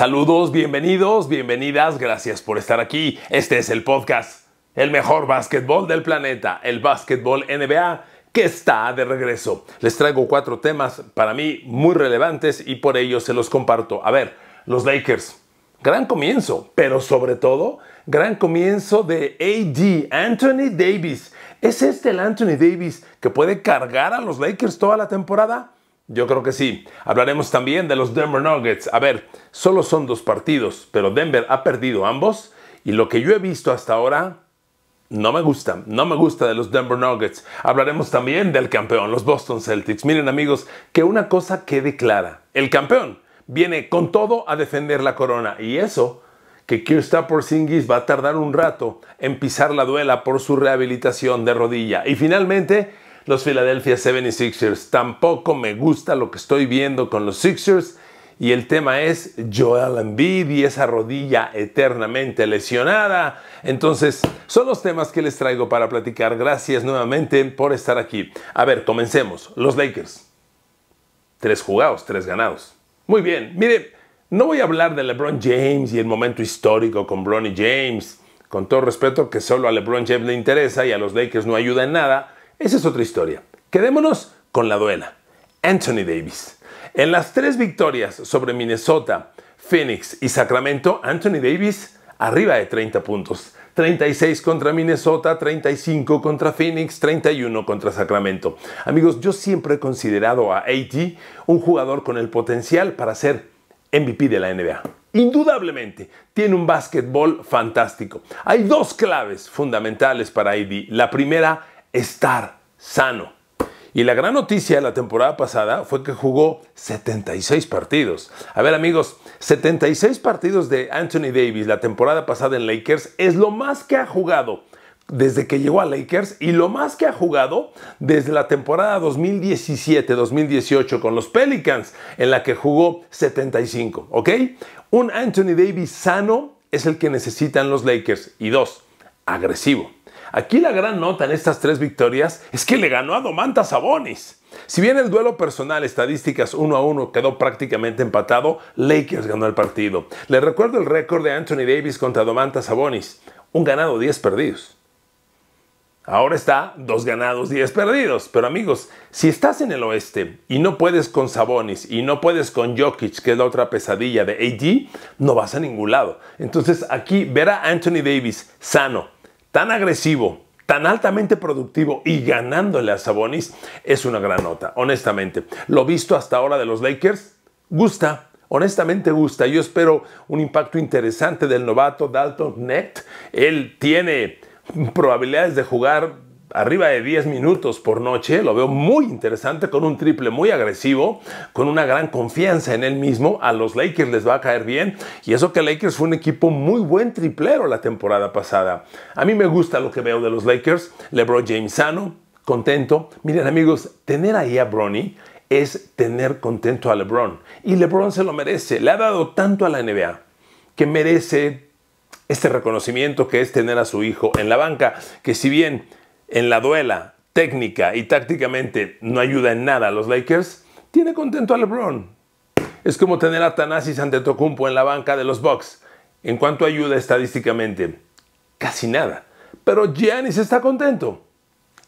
Saludos, bienvenidos, bienvenidas, gracias por estar aquí. Este es el podcast, el mejor básquetbol del planeta, el básquetbol NBA que está de regreso. Les traigo cuatro temas para mí muy relevantes y por ello se los comparto. A ver, los Lakers. Gran comienzo, pero sobre todo, gran comienzo de AD, Anthony Davis. ¿Es este el Anthony Davis que puede cargar a los Lakers toda la temporada? Yo creo que sí. Hablaremos también de los Denver Nuggets. A ver, solo son dos partidos, pero Denver ha perdido ambos y lo que yo he visto hasta ahora no me gusta, no me gusta de los Denver Nuggets. Hablaremos también del campeón, los Boston Celtics. Miren amigos, que una cosa quede clara, el campeón viene con todo a defender la corona y eso que Kirsten Porzingis va a tardar un rato en pisar la duela por su rehabilitación de rodilla. Y finalmente, los Philadelphia 76ers. Tampoco me gusta lo que estoy viendo con los Sixers. Y el tema es Joel Embiid y esa rodilla eternamente lesionada. Entonces, son los temas que les traigo para platicar. Gracias nuevamente por estar aquí. A ver, comencemos. Los Lakers. Tres jugados, tres ganados. Muy bien. Mire, no voy a hablar de LeBron James y el momento histórico con Bronny James. Con todo respeto que solo a LeBron James le interesa y a los Lakers no ayuda en nada. Esa es otra historia. Quedémonos con la duela, Anthony Davis. En las tres victorias sobre Minnesota, Phoenix y Sacramento, Anthony Davis arriba de 30 puntos. 36 contra Minnesota, 35 contra Phoenix, 31 contra Sacramento. Amigos, yo siempre he considerado a AT un jugador con el potencial para ser MVP de la NBA. Indudablemente, tiene un básquetbol fantástico. Hay dos claves fundamentales para AD. La primera estar sano. Y la gran noticia de la temporada pasada fue que jugó 76 partidos. A ver amigos, 76 partidos de Anthony Davis la temporada pasada en Lakers es lo más que ha jugado desde que llegó a Lakers y lo más que ha jugado desde la temporada 2017-2018 con los Pelicans en la que jugó 75, ¿ok? Un Anthony Davis sano es el que necesitan los Lakers y dos, agresivo. Aquí la gran nota en estas tres victorias es que le ganó a Domantas Sabonis. Si bien el duelo personal, estadísticas 1 a 1 quedó prácticamente empatado, Lakers ganó el partido. Les recuerdo el récord de Anthony Davis contra Domantas Sabonis, un ganado 10 perdidos. Ahora está dos ganados, 10 perdidos. Pero amigos, si estás en el oeste y no puedes con Sabonis y no puedes con Jokic, que es la otra pesadilla de AG, no vas a ningún lado. Entonces aquí ver a Anthony Davis sano, tan agresivo, tan altamente productivo y ganándole a Sabonis es una gran nota, honestamente. Lo visto hasta ahora de los Lakers, gusta. Honestamente gusta, yo espero un impacto interesante del novato Dalton Net. Él tiene probabilidades de jugar arriba de 10 minutos por noche, lo veo muy interesante, con un triple muy agresivo, con una gran confianza en él mismo, a los Lakers les va a caer bien, y eso que Lakers fue un equipo muy buen triplero la temporada pasada. A mí me gusta lo que veo de los Lakers, LeBron James sano, contento. Miren amigos, tener ahí a Bronny es tener contento a LeBron, y LeBron se lo merece, le ha dado tanto a la NBA, que merece este reconocimiento que es tener a su hijo en la banca, que si bien en la duela, técnica y tácticamente no ayuda en nada a los Lakers, tiene contento a LeBron. Es como tener a Thanasis ante Tocumpo en la banca de los Bucks. En cuanto ayuda estadísticamente, casi nada. Pero Giannis está contento.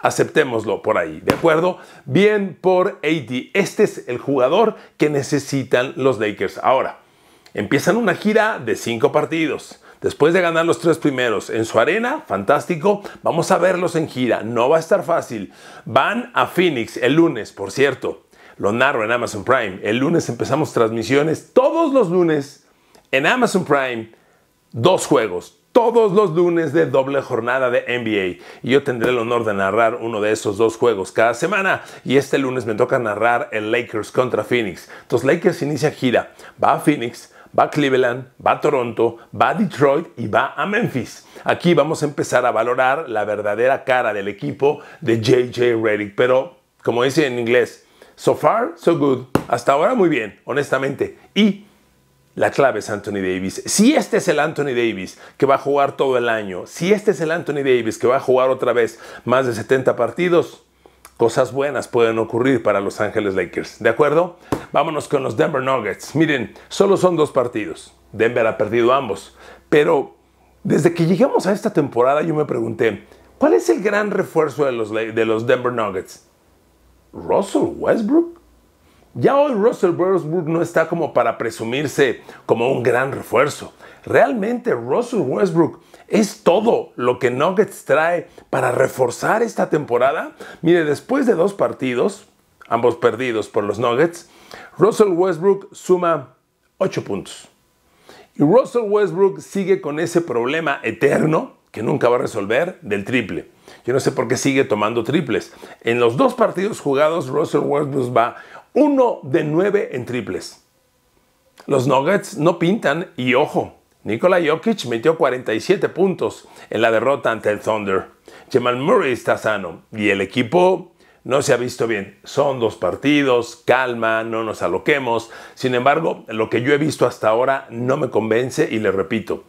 Aceptémoslo por ahí, ¿de acuerdo? Bien por AD. Este es el jugador que necesitan los Lakers. Ahora, empiezan una gira de cinco partidos. Después de ganar los tres primeros en su arena, fantástico, vamos a verlos en gira, no va a estar fácil. Van a Phoenix el lunes, por cierto, lo narro en Amazon Prime. El lunes empezamos transmisiones, todos los lunes, en Amazon Prime, dos juegos, todos los lunes de doble jornada de NBA. Y yo tendré el honor de narrar uno de esos dos juegos cada semana. Y este lunes me toca narrar el Lakers contra Phoenix. Entonces Lakers inicia gira, va a Phoenix, va a Cleveland, va a Toronto, va a Detroit y va a Memphis. Aquí vamos a empezar a valorar la verdadera cara del equipo de JJ Redick, pero como dice en inglés, so far, so good. Hasta ahora muy bien, honestamente. Y la clave es Anthony Davis. Si este es el Anthony Davis que va a jugar todo el año, si este es el Anthony Davis que va a jugar otra vez más de 70 partidos, cosas buenas pueden ocurrir para Los Ángeles Lakers. ¿De acuerdo? Vámonos con los Denver Nuggets. Miren, solo son dos partidos. Denver ha perdido ambos. Pero desde que llegamos a esta temporada yo me pregunté, ¿cuál es el gran refuerzo de los, de los Denver Nuggets? ¿Russell Westbrook? Ya hoy Russell Westbrook no está como para presumirse como un gran refuerzo. Realmente Russell Westbrook es todo lo que Nuggets trae para reforzar esta temporada. Mire, después de dos partidos, ambos perdidos por los Nuggets, Russell Westbrook suma 8 puntos. Y Russell Westbrook sigue con ese problema eterno que nunca va a resolver del triple. Yo no sé por qué sigue tomando triples. En los dos partidos jugados, Russell Westbrook va 1 de 9 en triples. Los Nuggets no pintan y ojo, Nikola Jokic metió 47 puntos en la derrota ante el Thunder. Jamal Murray está sano y el equipo no se ha visto bien. Son dos partidos, calma, no nos aloquemos. Sin embargo, lo que yo he visto hasta ahora no me convence y le repito,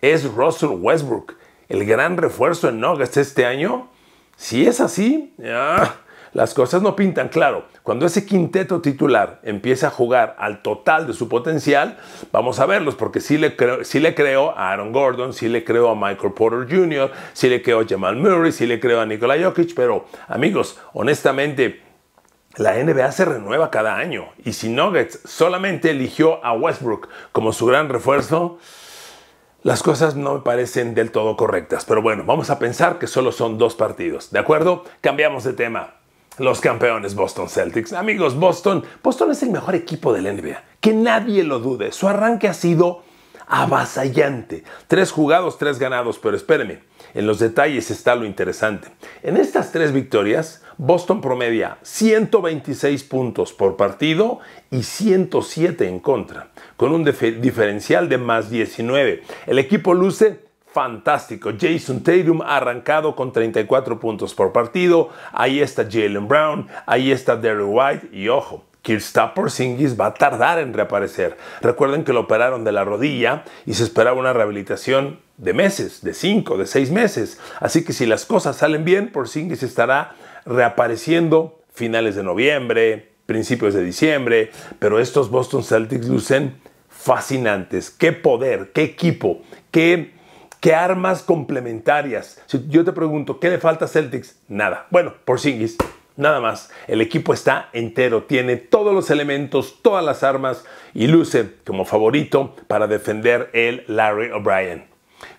es Russell Westbrook, el gran refuerzo en Nuggets este año. Si es así, ah, las cosas no pintan claro. Cuando ese quinteto titular empieza a jugar al total de su potencial, vamos a verlos, porque sí le creo, a Aaron Gordon, sí le creo a Michael Porter Jr., sí le creo a Jamal Murray, sí le creo a Nikola Jokic, pero amigos, honestamente, la NBA se renueva cada año y si Nuggets solamente eligió a Westbrook como su gran refuerzo, las cosas no me parecen del todo correctas. Pero bueno, vamos a pensar que solo son dos partidos, ¿de acuerdo? Cambiamos de tema. Los campeones Boston Celtics. Amigos, Boston, Boston es el mejor equipo del NBA. Que nadie lo dude. Su arranque ha sido avasallante. Tres jugados, tres ganados, pero espérenme, en los detalles está lo interesante. En estas tres victorias, Boston promedia 126 puntos por partido y 107 en contra, con un diferencial de más 19. El equipo luce fantástico. Jason Tatum ha arrancado con 34 puntos por partido. Ahí está Jalen Brown, ahí está Derrick White y ojo. por Porzingis va a tardar en reaparecer. Recuerden que lo operaron de la rodilla y se esperaba una rehabilitación de meses, de 5, de 6 meses. Así que si las cosas salen bien, Porzingis estará reapareciendo finales de noviembre, principios de diciembre, pero estos Boston Celtics lucen fascinantes. Qué poder, qué equipo, qué ¿Qué armas complementarias? Si yo te pregunto, ¿qué le falta a Celtics? Nada. Bueno, por Singis, nada más. El equipo está entero, tiene todos los elementos, todas las armas y luce como favorito para defender el Larry O'Brien.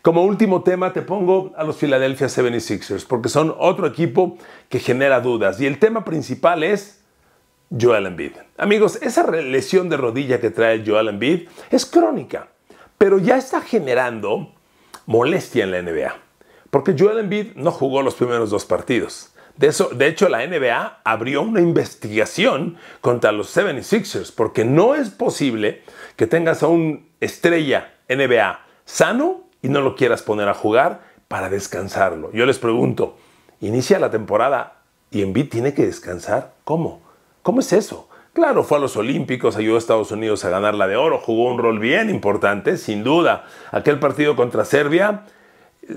Como último tema te pongo a los Philadelphia 76ers, porque son otro equipo que genera dudas. Y el tema principal es Joel Embiid. Amigos, esa lesión de rodilla que trae Joel Embiid es crónica, pero ya está generando molestia en la NBA. Porque Joel Embiid no jugó los primeros dos partidos. De, hecho, la NBA abrió una investigación contra los 76ers porque no es posible que tengas a un estrella NBA sano y no lo quieras poner a jugar para descansarlo. Yo les pregunto, inicia la temporada y Embiid tiene que descansar. ¿Cómo? ¿Cómo es eso? Claro, fue a los Olímpicos, ayudó a Estados Unidos a ganar la de oro, jugó un rol bien importante, sin duda. Aquel partido contra Serbia,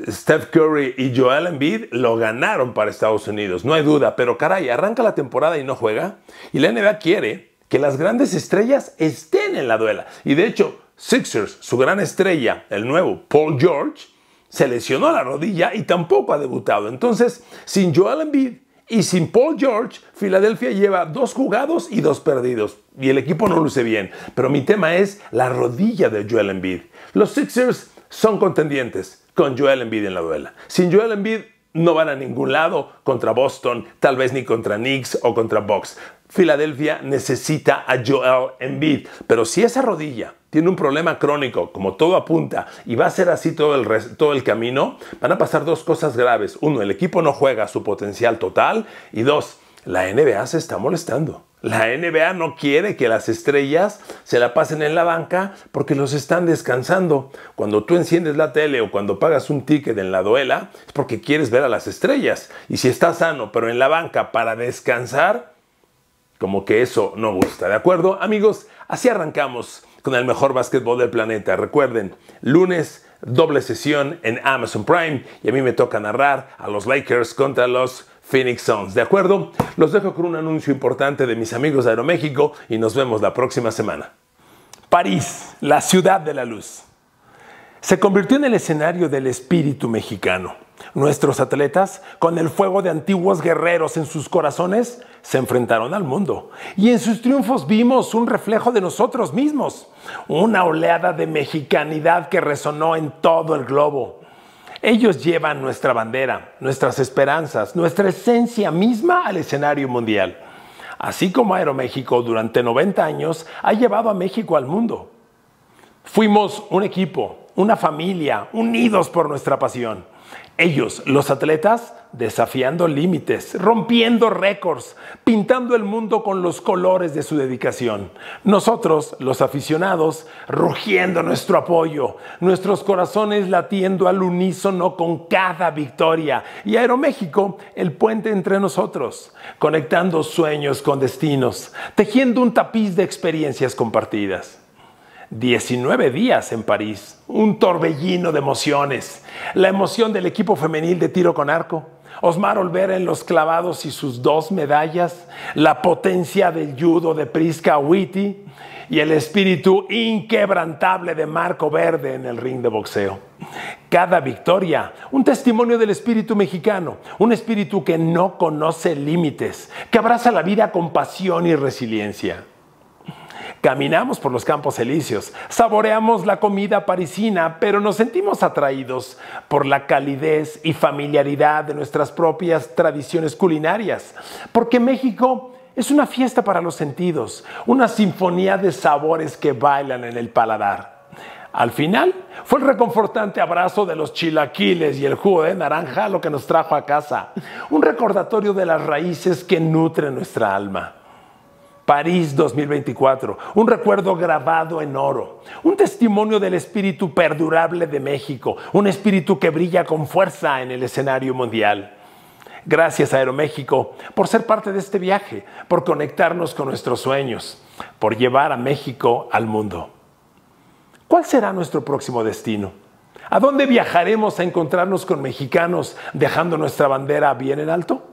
Steph Curry y Joel Embiid lo ganaron para Estados Unidos, no hay duda, pero caray, arranca la temporada y no juega. Y la NBA quiere que las grandes estrellas estén en la duela. Y de hecho, Sixers, su gran estrella, el nuevo Paul George, se lesionó la rodilla y tampoco ha debutado. Entonces, sin Joel Embiid, y sin Paul George, Filadelfia lleva dos jugados y dos perdidos. Y el equipo no luce bien. Pero mi tema es la rodilla de Joel Embiid. Los Sixers son contendientes con Joel Embiid en la duela. Sin Joel Embiid no van a ningún lado contra Boston, tal vez ni contra Knicks o contra Bucks. Filadelfia necesita a Joel Embiid, pero si esa rodilla tiene un problema crónico, como todo apunta, y va a ser así todo el, todo el camino, van a pasar dos cosas graves. Uno, el equipo no juega a su potencial total, y dos, la NBA se está molestando. La NBA no quiere que las estrellas se la pasen en la banca porque los están descansando. Cuando tú enciendes la tele o cuando pagas un ticket en la duela es porque quieres ver a las estrellas. Y si estás sano pero en la banca para descansar, como que eso no gusta. ¿De acuerdo? Amigos, así arrancamos con el mejor básquetbol del planeta. Recuerden, lunes doble sesión en Amazon Prime y a mí me toca narrar a los Lakers contra los Phoenix Suns. ¿De acuerdo? Los dejo con un anuncio importante de mis amigos de Aeroméxico y nos vemos la próxima semana. París, la ciudad de la luz. Se convirtió en el escenario del espíritu mexicano. Nuestros atletas, con el fuego de antiguos guerreros en sus corazones, se enfrentaron al mundo. Y en sus triunfos vimos un reflejo de nosotros mismos, una oleada de mexicanidad que resonó en todo el globo. Ellos llevan nuestra bandera, nuestras esperanzas, nuestra esencia misma al escenario mundial. Así como Aeroméxico durante 90 años ha llevado a México al mundo. Fuimos un equipo, una familia, unidos por nuestra pasión. Ellos, los atletas, desafiando límites, rompiendo récords, pintando el mundo con los colores de su dedicación. Nosotros, los aficionados, rugiendo nuestro apoyo, nuestros corazones latiendo al unísono con cada victoria. Y Aeroméxico, el puente entre nosotros, conectando sueños con destinos, tejiendo un tapiz de experiencias compartidas. 19 días en París, un torbellino de emociones, la emoción del equipo femenil de tiro con arco, Osmar Olvera en los clavados y sus dos medallas, la potencia del judo de Prisca Witty y el espíritu inquebrantable de Marco Verde en el ring de boxeo. Cada victoria, un testimonio del espíritu mexicano, un espíritu que no conoce límites, que abraza la vida con pasión y resiliencia. Caminamos por los campos elíseos, saboreamos la comida parisina, pero nos sentimos atraídos por la calidez y familiaridad de nuestras propias tradiciones culinarias, porque México es una fiesta para los sentidos, una sinfonía de sabores que bailan en el paladar. Al final, fue el reconfortante abrazo de los chilaquiles y el jugo de naranja lo que nos trajo a casa, un recordatorio de las raíces que nutren nuestra alma. París 2024, un recuerdo grabado en oro, un testimonio del espíritu perdurable de México, un espíritu que brilla con fuerza en el escenario mundial. Gracias Aeroméxico por ser parte de este viaje, por conectarnos con nuestros sueños, por llevar a México al mundo. ¿Cuál será nuestro próximo destino? ¿A dónde viajaremos a encontrarnos con mexicanos dejando nuestra bandera bien en alto?